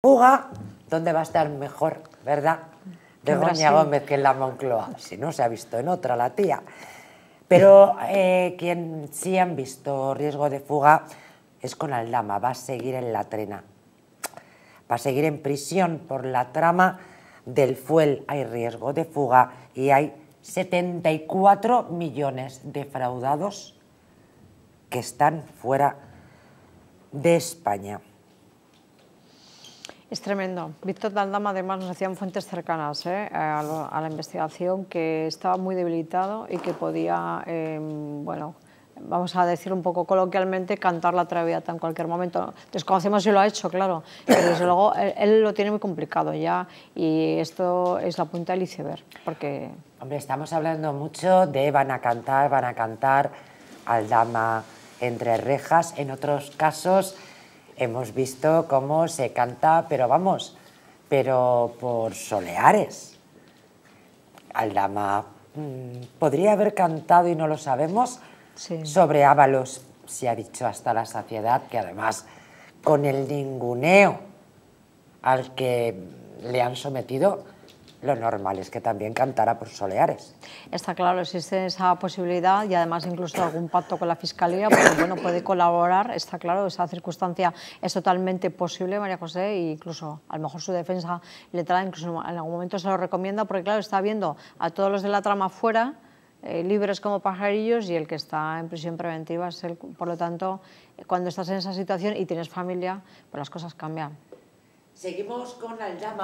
fuga, ¿dónde va a estar mejor, verdad? de Begoña Gómez que en la Moncloa, si no se ha visto en otra la tía. Pero eh, quien sí han visto riesgo de fuga es con Aldama, va a seguir en la trena. Va a seguir en prisión por la trama del fuel. Hay riesgo de fuga y hay 74 millones defraudados que están fuera de España. Es tremendo. Víctor Daldama además nos hacían fuentes cercanas eh, a, la investigación que estaba muy debilitado y que podía, em, bueno, vamos a decir un poco coloquialmente, cantar la traviata en cualquier momento. Desconocemos si lo ha hecho, claro, pero desde luego él, lo tiene muy complicado ya y esto es la punta del iceberg. Porque... Hombre, estamos hablando mucho de van a cantar, van a cantar, Aldama entre rejas, en otros casos hemos visto cómo se canta, pero vamos, pero por soleares. Aldama mm, podría haber cantado y no lo sabemos sobre Ábalos, se ha dicho hasta la saciedad, que además con el ninguneo al que le han sometido, lo normal es que también cantara por Soleares. Está claro, existe esa posibilidad y además incluso algún pacto con la Fiscalía, porque bueno, puede colaborar, está claro, esa circunstancia es totalmente posible, María José, e incluso a lo mejor su defensa le trae, incluso en algún momento se lo recomienda, porque claro, está viendo a todos los de la trama fuera, eh, libres como pajarillos y el que está en prisión preventiva es el, por lo tanto, eh, cuando estás en esa situación y tienes familia, pues las cosas cambian. Seguimos con la llama.